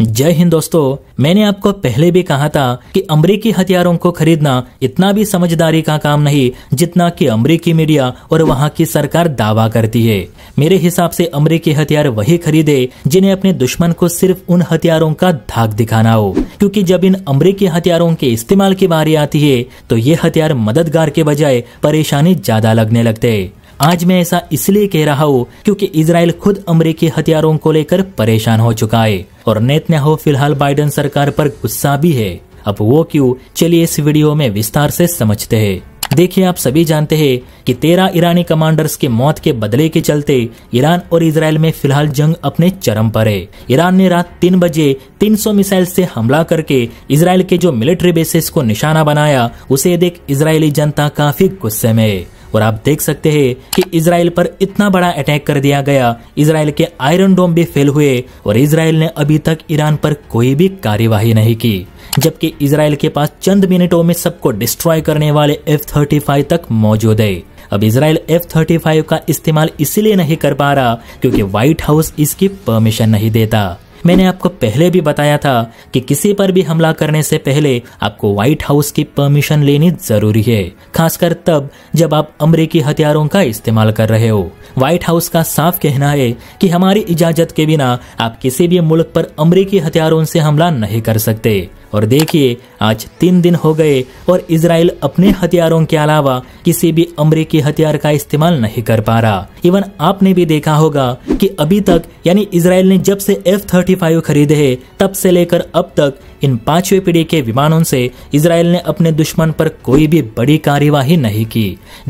जय हिंद दोस्तों मैंने आपको पहले भी कहा था कि अमरीकी हथियारों को खरीदना इतना भी समझदारी का काम नहीं जितना कि अमरीकी मीडिया और वहां की सरकार दावा करती है मेरे हिसाब से अमरीकी हथियार वही खरीदे जिन्हें अपने दुश्मन को सिर्फ उन हथियारों का धाक दिखाना हो क्योंकि जब इन अमरीकी हथियारों के इस्तेमाल की बारी आती है तो ये हथियार मददगार के बजाय परेशानी ज्यादा लगने लगते है आज मैं ऐसा इसलिए कह रहा हूँ क्योंकि इसराइल खुद अमरीकी हथियारों को लेकर परेशान हो चुका है और नेतन्याहू फिलहाल बाइडन सरकार पर गुस्सा भी है अब वो क्यों चलिए इस वीडियो में विस्तार से समझते हैं देखिए आप सभी जानते हैं कि तेरह ईरानी कमांडर्स की मौत के बदले के चलते ईरान और इसराइल में फिलहाल जंग अपने चरम पर है ईरान ने रात तीन बजे 300 मिसाइल से हमला करके इसराइल के जो मिलिट्री बेसिस को निशाना बनाया उसे देख इसराइली जनता काफी गुस्से में है और आप देख सकते हैं कि इसराइल पर इतना बड़ा अटैक कर दिया गया इसराइल के आयरन डोम भी फेल हुए और इसराइल ने अभी तक ईरान पर कोई भी कार्यवाही नहीं की जबकि इसराइल के पास चंद मिनटों में सबको डिस्ट्रॉय करने वाले एफ थर्टी फाइव तक मौजूद है अब इसराइल एफ थर्टी फाइव का इस्तेमाल इसीलिए नहीं कर पा रहा क्योंकि व्हाइट हाउस इसकी परमिशन नहीं देता मैंने आपको पहले भी बताया था कि किसी पर भी हमला करने से पहले आपको व्हाइट हाउस की परमिशन लेनी जरूरी है खासकर तब जब आप अमरीकी हथियारों का इस्तेमाल कर रहे हो व्हाइट हाउस का साफ कहना है कि हमारी इजाजत के बिना आप किसी भी मुल्क पर अमरीकी हथियारों से हमला नहीं कर सकते और देखिए आज तीन दिन हो गए और इसराइल अपने हथियारों के अलावा किसी भी अमरीकी हथियार का इस्तेमाल नहीं कर पा रहा इवन आपने भी देखा होगा कि अभी तक यानी इसराइल ने जब से एफ थर्टी फाइव खरीदे है तब से लेकर अब तक इन पांचवी पीढ़ी के विमानों से इसराइल ने अपने दुश्मन पर कोई भी बड़ी कार्यवाही नहीं की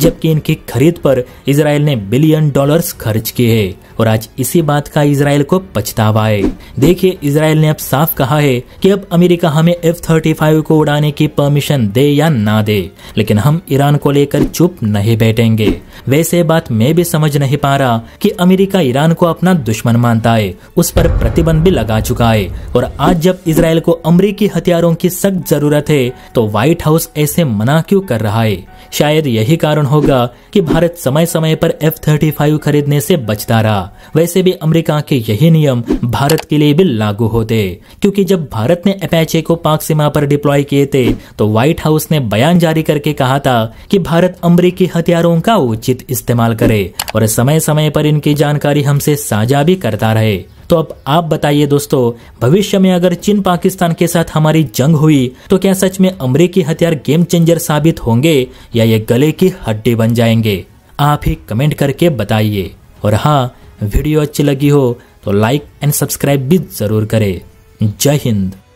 जबकि इनकी खरीद पर इसराइल ने बिलियन डॉलर्स खर्च किए है और आज इसी बात का इसराइल को पछतावा है देखिए इसराइल ने अब साफ कहा है कि अब अमेरिका हमें एफ थर्टी फाइव को उड़ाने की परमिशन दे या ना दे लेकिन हम ईरान को लेकर चुप नहीं बैठेंगे वैसे बात मैं भी समझ नहीं पा रहा कि अमेरिका ईरान को अपना दुश्मन मानता है उस पर प्रतिबंध भी लगा चुका है और आज जब इसराइल को अमरीकी हथियारों की सख्त जरूरत है तो व्हाइट हाउस ऐसे मना क्यों कर रहा है शायद यही कारण होगा कि भारत समय समय पर एफ थर्टी फाइव खरीदने से बचता रहा वैसे भी अमेरिका के यही नियम भारत के लिए भी लागू होते क्योंकि जब भारत ने अपैचे को पाक सीमा पर डिप्लॉय किए थे तो व्हाइट हाउस ने बयान जारी करके कहा था कि भारत अमरीकी हथियारों का उचित इस्तेमाल करे और समय समय पर इनकी जानकारी हमसे से साझा भी करता रहे तो अब आप बताइए दोस्तों भविष्य में अगर चीन पाकिस्तान के साथ हमारी जंग हुई तो क्या सच में अमरीकी हथियार गेम चेंजर साबित होंगे या ये गले की हड्डी बन जाएंगे आप ही कमेंट करके बताइए और हाँ वीडियो अच्छी लगी हो तो लाइक एंड सब्सक्राइब भी जरूर करें जय हिंद